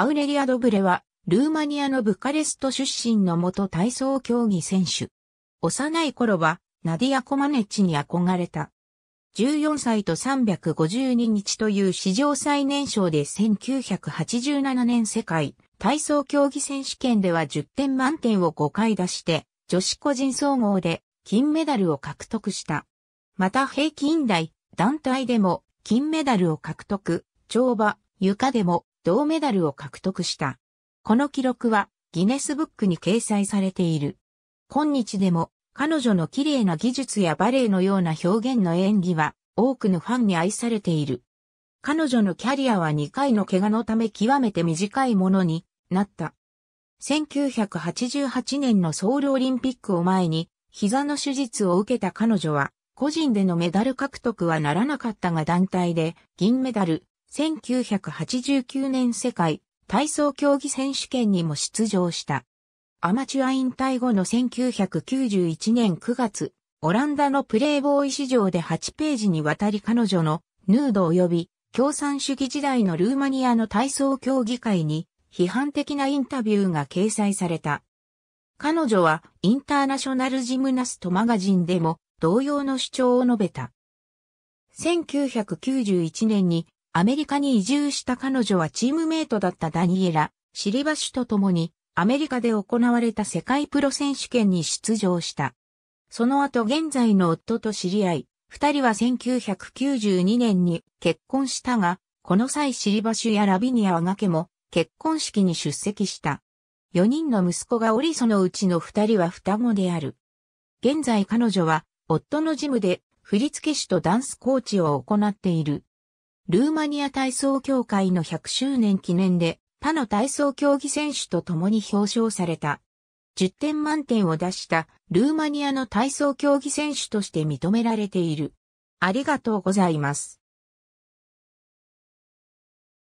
アウレリア・ドブレは、ルーマニアのブカレスト出身の元体操競技選手。幼い頃は、ナディア・コマネッチに憧れた。14歳と352日という史上最年少で1987年世界体操競技選手権では10点満点を5回出して女子個人総合で金メダルを獲得した。また平均台、団体でも金メダルを獲得、跳馬、床でも銅メダルを獲得した。この記録はギネスブックに掲載されている。今日でも彼女の綺麗な技術やバレエのような表現の演技は多くのファンに愛されている。彼女のキャリアは2回の怪我のため極めて短いものになった。1988年のソウルオリンピックを前に膝の手術を受けた彼女は個人でのメダル獲得はならなかったが団体で銀メダル、1989年世界体操競技選手権にも出場した。アマチュア引退後の1991年9月、オランダのプレイボーイ市場で8ページにわたり彼女のヌード及び共産主義時代のルーマニアの体操競技会に批判的なインタビューが掲載された。彼女はインターナショナルジムナストマガジンでも同様の主張を述べた。1991年にアメリカに移住した彼女はチームメイトだったダニエラ・シリバシュと共にアメリカで行われた世界プロ選手権に出場した。その後現在の夫と知り合い、二人は1992年に結婚したが、この際シリバシュやラビニア・アガケも結婚式に出席した。四人の息子がおりそのうちの二人は双子である。現在彼女は夫のジムで振付師とダンスコーチを行っている。ルーマニア体操協会の100周年記念で、他の体操競技選手と共に表彰された。10点満点を出したルーマニアの体操競技選手として認められている。ありがとうございます。